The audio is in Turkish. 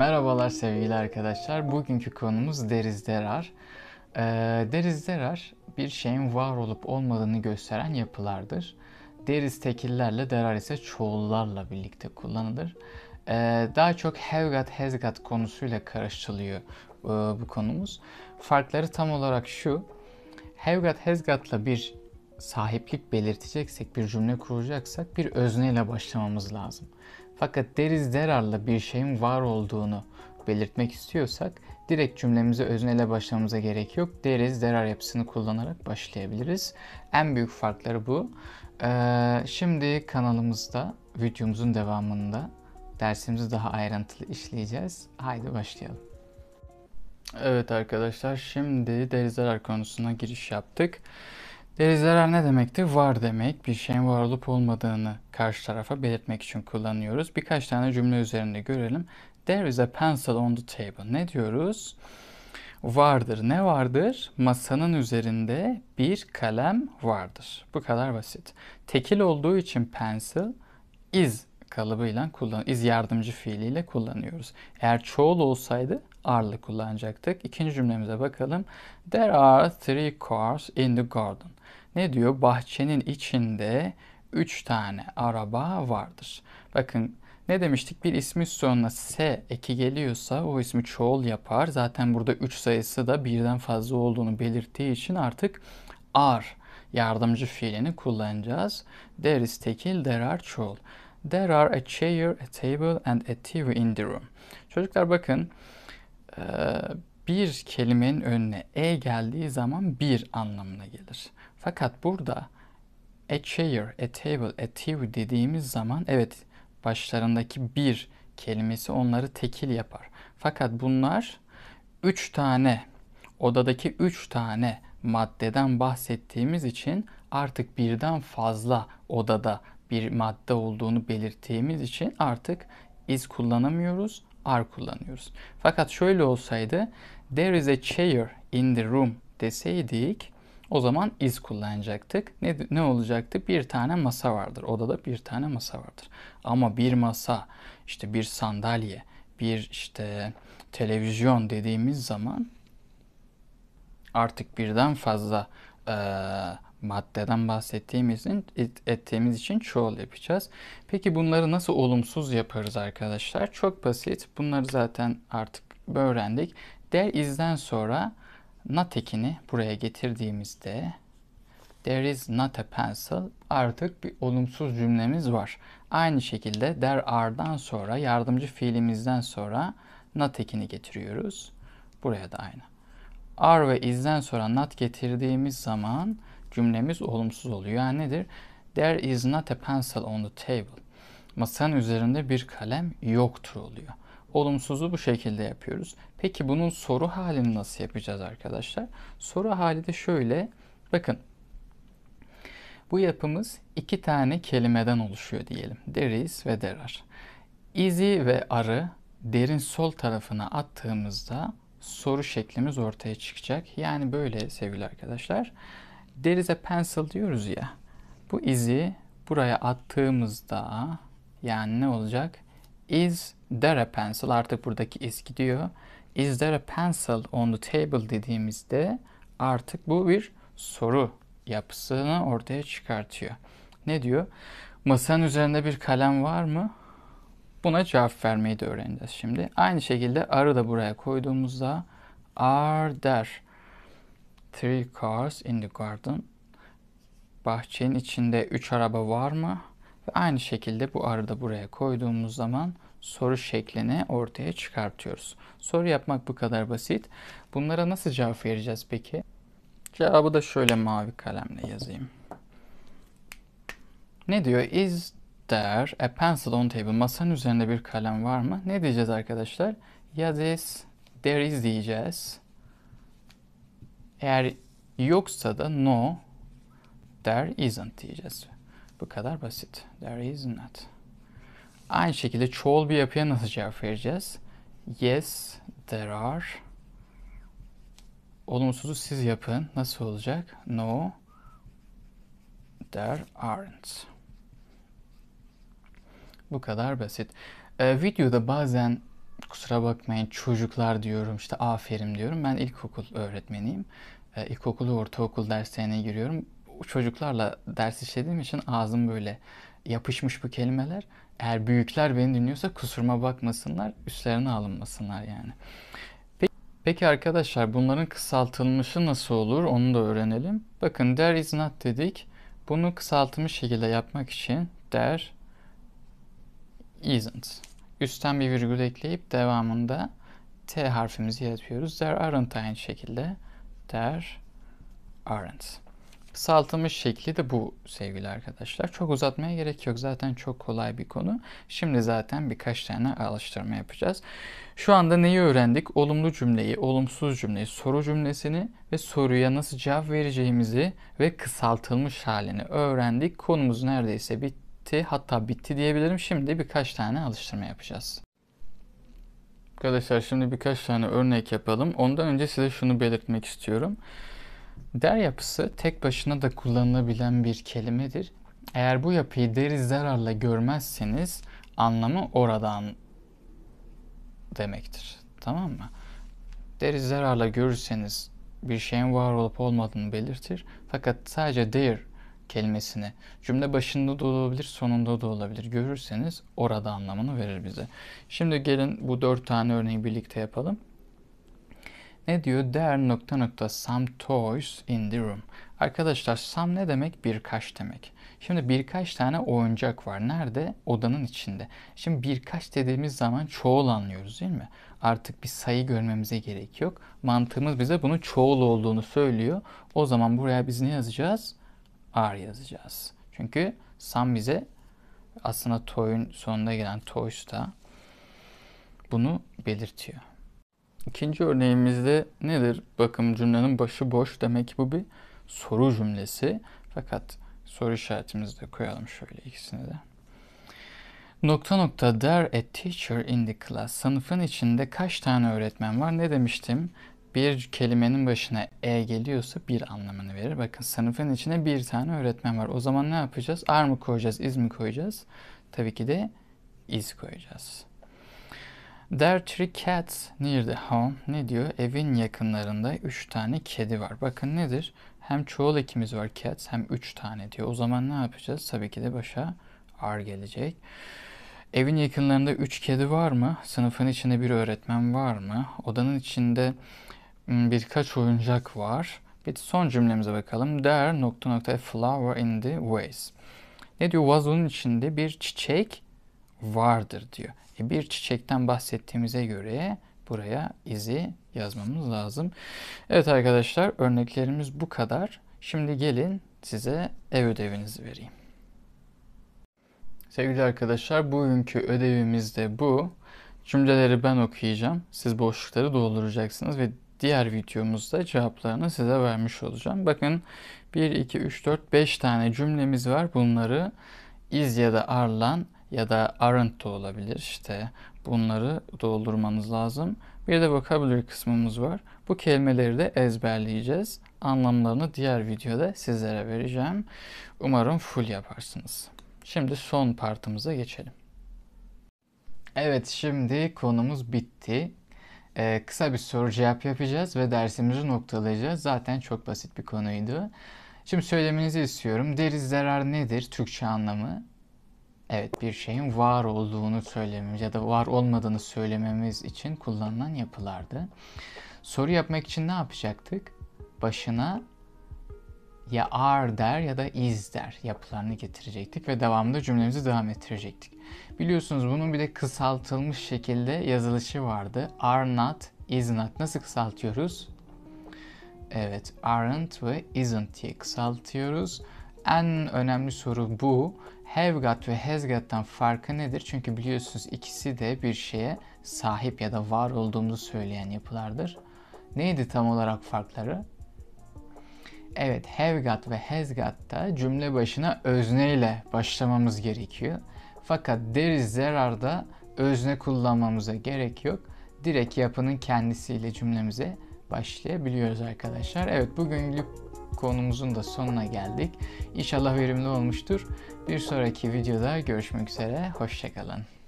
Merhabalar sevgili arkadaşlar. Bugünkü konumuz deriz derar. E, deriz derar bir şeyin var olup olmadığını gösteren yapılardır. Deriz tekillerle derar ise çoğullarla birlikte kullanılır. E, daha çok have got has got konusuyla karıştırılıyor e, bu konumuz. Farkları tam olarak şu. Have got has got'la bir sahiplik belirteceksek, bir cümle kuracaksak bir özneyle başlamamız lazım. Fakat deriz zararlı bir şeyin var olduğunu belirtmek istiyorsak direkt cümlemize özneyle başlamamıza gerek yok. Deriz zarar yapısını kullanarak başlayabiliriz. En büyük farkları bu. Ee, şimdi kanalımızda videomuzun devamında dersimizi daha ayrıntılı işleyeceğiz. Haydi başlayalım. Evet arkadaşlar şimdi deriz zarar konusuna giriş yaptık. Deri zarar ne demektir? Var demek, bir şeyin var olup olmadığını karşı tarafa belirtmek için kullanıyoruz. Birkaç tane cümle üzerinde görelim. There is a pencil on the table. Ne diyoruz? Vardır. Ne vardır? Masanın üzerinde bir kalem vardır. Bu kadar basit. Tekil olduğu için pencil is kalıbıyla kullan iz yardımcı fiiliyle kullanıyoruz. Eğer çoğul olsaydı are'lı kullanacaktık. İkinci cümlemize bakalım. There are three cars in the garden. Ne diyor? Bahçenin içinde üç tane araba vardır. Bakın ne demiştik? Bir ismi sonuna S eki geliyorsa o ismi çoğul yapar. Zaten burada 3 sayısı da birden fazla olduğunu belirttiği için artık ar yardımcı fiilini kullanacağız. There is tekil, there are çoğul. There are a chair, a table and a TV in the room. Çocuklar bakın e, bir kelimenin önüne e geldiği zaman bir anlamına gelir. Fakat burada a chair, a table, a TV dediğimiz zaman evet başlarındaki bir kelimesi onları tekil yapar. Fakat bunlar üç tane odadaki üç tane maddeden bahsettiğimiz için artık birden fazla odada bir madde olduğunu belirttiğimiz için artık is kullanamıyoruz, are kullanıyoruz. Fakat şöyle olsaydı there is a chair in the room deseydik o zaman is kullanacaktık. Ne, ne olacaktı? Bir tane masa vardır. Odada bir tane masa vardır. Ama bir masa, işte bir sandalye, bir işte televizyon dediğimiz zaman artık birden fazla e, maddeden bahsettiğimizin ettiğimiz için çoğul yapacağız. Peki bunları nasıl olumsuz yaparız arkadaşlar? Çok basit. Bunları zaten artık öğrendik. Der is'den sonra not ekini buraya getirdiğimizde there is not a pencil artık bir olumsuz cümlemiz var. Aynı şekilde there are'dan sonra yardımcı fiilimizden sonra not ekini getiriyoruz. Buraya da aynı. Are ve is'den sonra not getirdiğimiz zaman cümlemiz olumsuz oluyor. Yani nedir? There is not a pencil on the table. Masanın üzerinde bir kalem yoktur oluyor. Olumsuzu bu şekilde yapıyoruz. Peki bunun soru halini nasıl yapacağız arkadaşlar? Soru hali de şöyle. Bakın. Bu yapımız iki tane kelimeden oluşuyor diyelim. There is ve there are. Easy ve arı derin sol tarafına attığımızda soru şeklimiz ortaya çıkacak. Yani böyle sevgili arkadaşlar there is a pencil diyoruz ya. Bu izi buraya attığımızda yani ne olacak? Is there a pencil? Artık buradaki is gidiyor. Is there a pencil on the table dediğimizde artık bu bir soru yapısını ortaya çıkartıyor. Ne diyor? Masanın üzerinde bir kalem var mı? Buna cevap vermeyi de öğreneceğiz şimdi. Aynı şekilde arı da buraya koyduğumuzda are there three cars in the garden? Bahçenin içinde üç araba var mı? Ve aynı şekilde bu arada buraya koyduğumuz zaman soru şeklini ortaya çıkartıyoruz. Soru yapmak bu kadar basit. Bunlara nasıl cevap vereceğiz peki? Cevabı da şöyle mavi kalemle yazayım. Ne diyor? Is there a pencil on table? Masanın üzerinde bir kalem var mı? Ne diyeceğiz arkadaşlar? Ya there is diyeceğiz. Eğer yoksa da no, there isn't diyeceğiz. Bu kadar basit. There is not. Aynı şekilde çoğul bir yapıya nasıl cevap vereceğiz? Yes, there are. Olumsuzu siz yapın. Nasıl olacak? No, there aren't. Bu kadar basit. Ee, videoda bazen kusura bakmayın çocuklar diyorum işte aferin diyorum. Ben ilkokul öğretmeniyim. E, ilkokulu ortaokul derslerine giriyorum. O çocuklarla ders işlediğim için ağzım böyle yapışmış bu kelimeler. Eğer büyükler beni dinliyorsa kusuruma bakmasınlar, üstlerine alınmasınlar yani. Peki, peki arkadaşlar bunların kısaltılmışı nasıl olur onu da öğrenelim. Bakın there is not dedik. Bunu kısaltılmış şekilde yapmak için there isn't üstten bir virgül ekleyip devamında T harfimizi yazıyoruz. There aren't aynı şekilde. There aren't. Kısaltılmış şekli de bu sevgili arkadaşlar. Çok uzatmaya gerek yok. Zaten çok kolay bir konu. Şimdi zaten birkaç tane alıştırma yapacağız. Şu anda neyi öğrendik? Olumlu cümleyi, olumsuz cümleyi, soru cümlesini ve soruya nasıl cevap vereceğimizi ve kısaltılmış halini öğrendik. Konumuz neredeyse bitti bitti. Hatta bitti diyebilirim. Şimdi birkaç tane alıştırma yapacağız. Arkadaşlar şimdi birkaç tane örnek yapalım. Ondan önce size şunu belirtmek istiyorum. Der yapısı tek başına da kullanılabilen bir kelimedir. Eğer bu yapıyı deri zararla görmezseniz anlamı oradan demektir. Tamam mı? Deri zararla görürseniz bir şeyin var olup olmadığını belirtir. Fakat sadece there kelimesini. Cümle başında da olabilir, sonunda da olabilir. Görürseniz orada anlamını verir bize. Şimdi gelin bu dört tane örneği birlikte yapalım. Ne diyor? There nokta nokta some toys in the room. Arkadaşlar some ne demek? Birkaç demek. Şimdi birkaç tane oyuncak var. Nerede? Odanın içinde. Şimdi birkaç dediğimiz zaman çoğul anlıyoruz değil mi? Artık bir sayı görmemize gerek yok. Mantığımız bize bunu çoğul olduğunu söylüyor. O zaman buraya biz ne yazacağız? R yazacağız. Çünkü sum bize aslında toy'un sonunda gelen toys da bunu belirtiyor. İkinci örneğimizde nedir? Bakım cümlenin başı boş demek ki bu bir soru cümlesi. Fakat soru işaretimizi de koyalım şöyle ikisini de. Nokta nokta there a teacher in the class. Sınıfın içinde kaç tane öğretmen var? Ne demiştim? bir kelimenin başına e geliyorsa bir anlamını verir. Bakın sınıfın içine bir tane öğretmen var. O zaman ne yapacağız? Ar mı koyacağız, iz mi koyacağız? Tabii ki de iz koyacağız. There three cats near the home. Ne diyor? Evin yakınlarında üç tane kedi var. Bakın nedir? Hem çoğul ikimiz var cats hem üç tane diyor. O zaman ne yapacağız? Tabii ki de başa ar gelecek. Evin yakınlarında üç kedi var mı? Sınıfın içinde bir öğretmen var mı? Odanın içinde Hmm, birkaç oyuncak var. Bir son cümlemize bakalım. There nokta nokta flower in the vase. Ne diyor? Vazonun içinde bir çiçek vardır diyor. E bir çiçekten bahsettiğimize göre buraya izi yazmamız lazım. Evet arkadaşlar örneklerimiz bu kadar. Şimdi gelin size ev ödevinizi vereyim. Sevgili arkadaşlar bugünkü ödevimiz de bu. Cümleleri ben okuyacağım. Siz boşlukları dolduracaksınız ve diğer videomuzda cevaplarını size vermiş olacağım. Bakın 1, 2, 3, 4, 5 tane cümlemiz var. Bunları is ya da arlan ya da aren't da olabilir İşte Bunları doldurmanız lazım. Bir de vocabulary kısmımız var. Bu kelimeleri de ezberleyeceğiz. Anlamlarını diğer videoda sizlere vereceğim. Umarım full yaparsınız. Şimdi son partımıza geçelim. Evet şimdi konumuz bitti e, kısa bir soru cevap yapacağız ve dersimizi noktalayacağız. Zaten çok basit bir konuydu. Şimdi söylemenizi istiyorum. Deriz zarar nedir? Türkçe anlamı. Evet bir şeyin var olduğunu söylememiz ya da var olmadığını söylememiz için kullanılan yapılardı. Soru yapmak için ne yapacaktık? Başına ya are der ya da is der yapılarını getirecektik ve devamında cümlemizi devam ettirecektik. Biliyorsunuz bunun bir de kısaltılmış şekilde yazılışı vardı. Are not, is not. Nasıl kısaltıyoruz? Evet, aren't ve isn't diye kısaltıyoruz. En önemli soru bu. Have got ve has got'tan farkı nedir? Çünkü biliyorsunuz ikisi de bir şeye sahip ya da var olduğumuzu söyleyen yapılardır. Neydi tam olarak farkları? Evet have got ve has got'ta cümle başına özne ile başlamamız gerekiyor. Fakat there is there are'da özne kullanmamıza gerek yok. Direkt yapının kendisiyle cümlemize başlayabiliyoruz arkadaşlar. Evet bugünlük konumuzun da sonuna geldik. İnşallah verimli olmuştur. Bir sonraki videoda görüşmek üzere. Hoşçakalın.